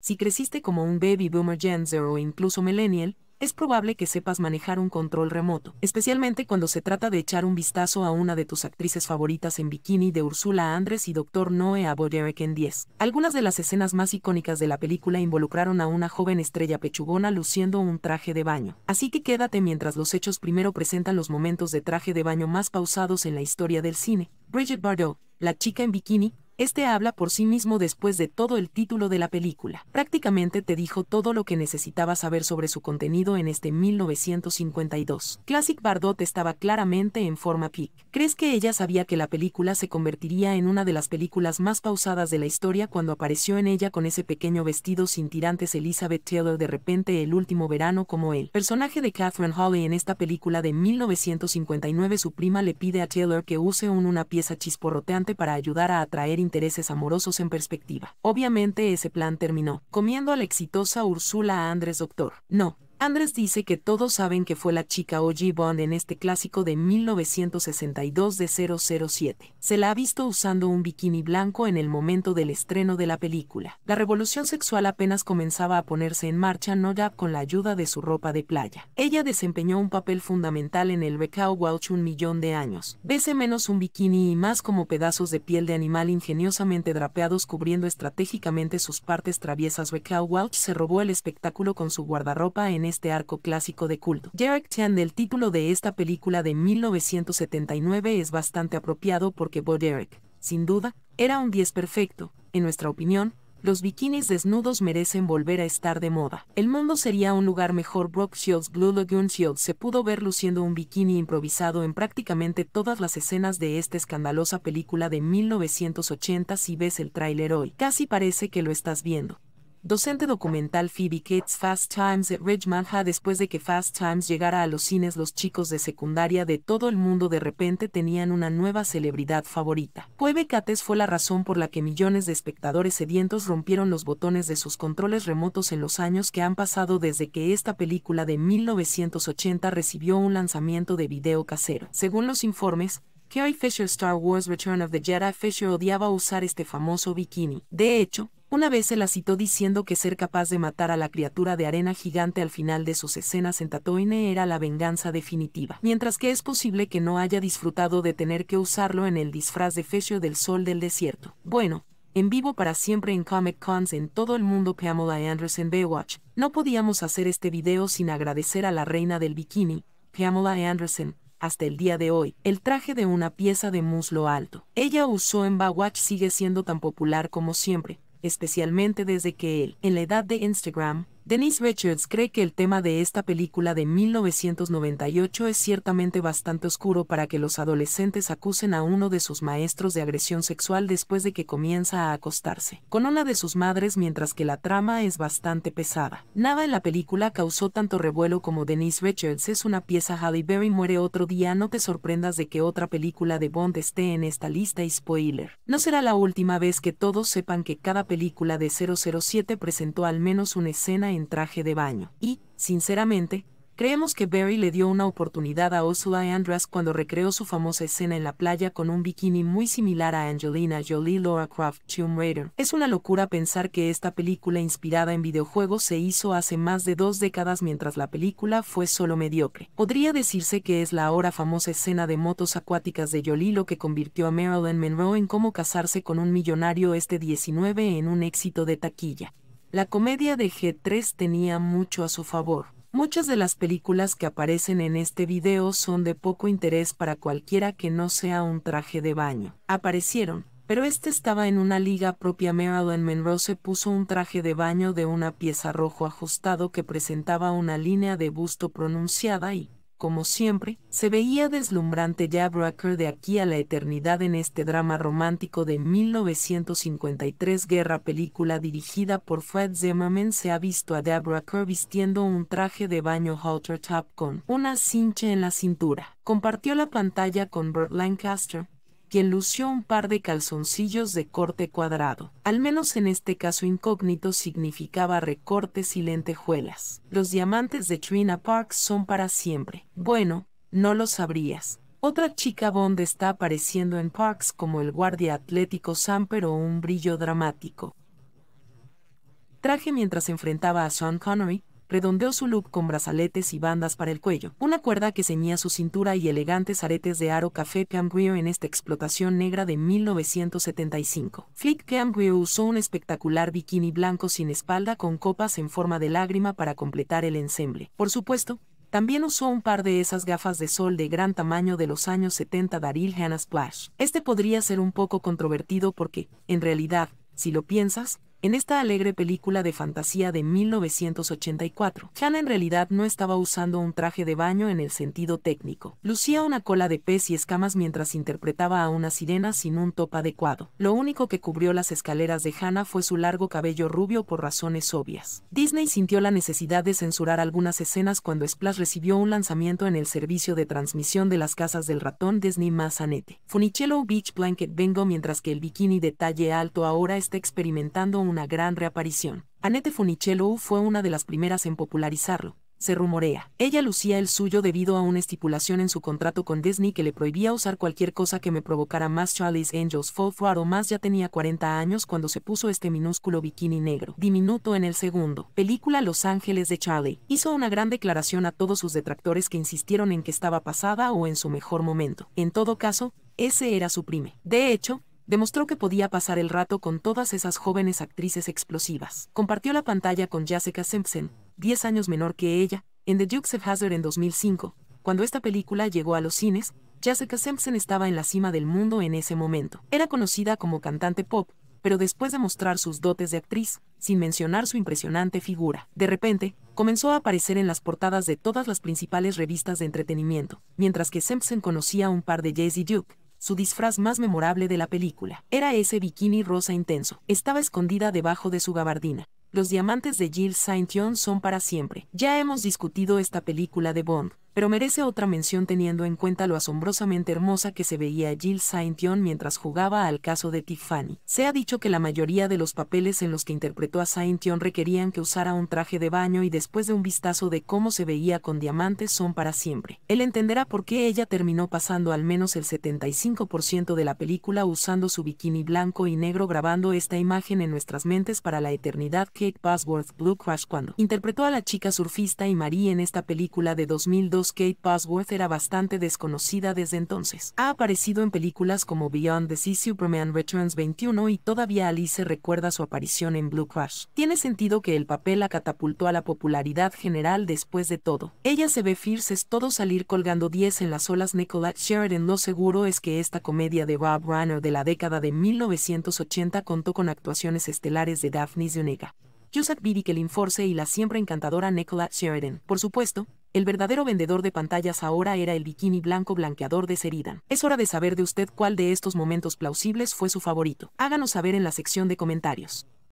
Si creciste como un baby boomer Gen Z o incluso millennial, es probable que sepas manejar un control remoto, especialmente cuando se trata de echar un vistazo a una de tus actrices favoritas en bikini de Ursula Andress y Dr. Noe Aboderick en 10. Algunas de las escenas más icónicas de la película involucraron a una joven estrella pechugona luciendo un traje de baño. Así que quédate mientras los hechos primero presentan los momentos de traje de baño más pausados en la historia del cine. Bridget Bardot, la chica en bikini, este habla por sí mismo después de todo el título de la película. Prácticamente te dijo todo lo que necesitaba saber sobre su contenido en este 1952. Classic Bardot estaba claramente en forma peak. ¿Crees que ella sabía que la película se convertiría en una de las películas más pausadas de la historia cuando apareció en ella con ese pequeño vestido sin tirantes Elizabeth Taylor de repente el último verano como él? Personaje de Catherine Holly en esta película de 1959 su prima le pide a Taylor que use una pieza chisporroteante para ayudar a atraer intereses amorosos en perspectiva. Obviamente ese plan terminó, comiendo a la exitosa Úrsula Andrés Doctor. No, Andrés dice que todos saben que fue la chica O.G. Bond en este clásico de 1962 de 007. Se la ha visto usando un bikini blanco en el momento del estreno de la película. La revolución sexual apenas comenzaba a ponerse en marcha no ya con la ayuda de su ropa de playa. Ella desempeñó un papel fundamental en el Becao Welch un millón de años. Vese menos un bikini y más como pedazos de piel de animal ingeniosamente drapeados cubriendo estratégicamente sus partes traviesas. Becao Welch se robó el espectáculo con su guardarropa en este arco clásico de culto. Derek Chan del título de esta película de 1979 es bastante apropiado porque Bo Derek, sin duda, era un 10 perfecto, en nuestra opinión, los bikinis desnudos merecen volver a estar de moda. El mundo sería un lugar mejor. Brock Shields Blue Lagoon Shields se pudo ver luciendo un bikini improvisado en prácticamente todas las escenas de esta escandalosa película de 1980 si ves el tráiler hoy. Casi parece que lo estás viendo docente documental Phoebe Cates Fast Times at Ridgemont ha después de que Fast Times llegara a los cines los chicos de secundaria de todo el mundo de repente tenían una nueva celebridad favorita. Phoebe Cates fue la razón por la que millones de espectadores sedientos rompieron los botones de sus controles remotos en los años que han pasado desde que esta película de 1980 recibió un lanzamiento de video casero. Según los informes, Carrie Fisher Star Wars Return of the Jedi Fisher odiaba usar este famoso bikini. De hecho, una vez se la citó diciendo que ser capaz de matar a la criatura de arena gigante al final de sus escenas en Tatooine era la venganza definitiva, mientras que es posible que no haya disfrutado de tener que usarlo en el disfraz de fecio del sol del desierto. Bueno, en vivo para siempre en Comic Cons en todo el mundo Pamela Anderson Baywatch, no podíamos hacer este video sin agradecer a la reina del bikini, Pamela Anderson, hasta el día de hoy, el traje de una pieza de muslo alto. Ella usó en Baywatch sigue siendo tan popular como siempre, especialmente desde que él, en la edad de Instagram, Dennis Richards cree que el tema de esta película de 1998 es ciertamente bastante oscuro para que los adolescentes acusen a uno de sus maestros de agresión sexual después de que comienza a acostarse con una de sus madres mientras que la trama es bastante pesada. Nada en la película causó tanto revuelo como Denise Richards es una pieza Halle Berry muere otro día no te sorprendas de que otra película de Bond esté en esta lista y spoiler. No será la última vez que todos sepan que cada película de 007 presentó al menos una escena en traje de baño. Y, sinceramente, creemos que Barry le dio una oportunidad a Ursula Andras cuando recreó su famosa escena en la playa con un bikini muy similar a Angelina Jolie Laura Croft Tomb Raider. Es una locura pensar que esta película inspirada en videojuegos se hizo hace más de dos décadas mientras la película fue solo mediocre. Podría decirse que es la ahora famosa escena de motos acuáticas de Jolie lo que convirtió a Marilyn Monroe en cómo casarse con un millonario este 19 en un éxito de taquilla. La comedia de G3 tenía mucho a su favor. Muchas de las películas que aparecen en este video son de poco interés para cualquiera que no sea un traje de baño. Aparecieron, pero este estaba en una liga propia. Marilyn Monroe se puso un traje de baño de una pieza rojo ajustado que presentaba una línea de busto pronunciada y, como siempre, se veía deslumbrante ya Kerr de aquí a la eternidad en este drama romántico de 1953 Guerra película dirigida por Fred Zimmerman. se ha visto a Deborah Kerr vistiendo un traje de baño halter top con una cincha en la cintura. Compartió la pantalla con Burt Lancaster, quien lució un par de calzoncillos de corte cuadrado. Al menos en este caso incógnito significaba recortes y lentejuelas. Los diamantes de Trina Parks son para siempre. Bueno, no lo sabrías. Otra chica Bond está apareciendo en Parks como el guardia atlético Sam pero un brillo dramático. Traje mientras enfrentaba a Sean Connery, redondeó su look con brazaletes y bandas para el cuello, una cuerda que ceñía su cintura y elegantes aretes de aro café cambrio en esta explotación negra de 1975. Flick Cambrio usó un espectacular bikini blanco sin espalda con copas en forma de lágrima para completar el ensemble. Por supuesto, también usó un par de esas gafas de sol de gran tamaño de los años 70 Daryl Hannah Splash. Este podría ser un poco controvertido porque, en realidad, si lo piensas, en esta alegre película de fantasía de 1984, Hannah en realidad no estaba usando un traje de baño en el sentido técnico. Lucía una cola de pez y escamas mientras interpretaba a una sirena sin un top adecuado. Lo único que cubrió las escaleras de Hannah fue su largo cabello rubio por razones obvias. Disney sintió la necesidad de censurar algunas escenas cuando Splash recibió un lanzamiento en el servicio de transmisión de las casas del ratón Disney mazanete Funichello Beach Blanket Vengo mientras que el bikini de talle alto ahora está experimentando un una gran reaparición. Annette Funicello fue una de las primeras en popularizarlo. Se rumorea, ella lucía el suyo debido a una estipulación en su contrato con Disney que le prohibía usar cualquier cosa que me provocara más Charlie's Angels Fall más ya tenía 40 años cuando se puso este minúsculo bikini negro, diminuto en el segundo. Película Los Ángeles de Charlie. Hizo una gran declaración a todos sus detractores que insistieron en que estaba pasada o en su mejor momento. En todo caso, ese era su prime. De hecho, demostró que podía pasar el rato con todas esas jóvenes actrices explosivas. Compartió la pantalla con Jessica Simpson, 10 años menor que ella, en The Dukes of Hazard en 2005. Cuando esta película llegó a los cines, Jessica Simpson estaba en la cima del mundo en ese momento. Era conocida como cantante pop, pero después de mostrar sus dotes de actriz, sin mencionar su impresionante figura, de repente, comenzó a aparecer en las portadas de todas las principales revistas de entretenimiento, mientras que Simpson conocía a un par de Jay-Z Duke, su disfraz más memorable de la película. Era ese bikini rosa intenso. Estaba escondida debajo de su gabardina. Los diamantes de Jill Saint John son para siempre. Ya hemos discutido esta película de Bond, pero merece otra mención teniendo en cuenta lo asombrosamente hermosa que se veía Jill Saint mientras jugaba al caso de Tiffany. Se ha dicho que la mayoría de los papeles en los que interpretó a Saint requerían que usara un traje de baño y después de un vistazo de cómo se veía con diamantes son para siempre. Él entenderá por qué ella terminó pasando al menos el 75% de la película usando su bikini blanco y negro grabando esta imagen en nuestras mentes para la eternidad. Kate Bosworth Blue Crash cuando interpretó a la chica surfista y Marie en esta película de 2002 Kate Passworth era bastante desconocida desde entonces. Ha aparecido en películas como Beyond the Sea Superman Returns 21 y todavía Alice recuerda su aparición en Blue Crash. Tiene sentido que el papel la catapultó a la popularidad general después de todo. Ella se ve fierce es todo salir colgando 10 en las olas Nicola Sheridan lo seguro es que esta comedia de Bob Runner de la década de 1980 contó con actuaciones estelares de Daphne Zuniga. Joseph Biddy le Force y la siempre encantadora Nicola Sheridan. Por supuesto, el verdadero vendedor de pantallas ahora era el bikini blanco blanqueador de Seridan. Es hora de saber de usted cuál de estos momentos plausibles fue su favorito. Háganos saber en la sección de comentarios.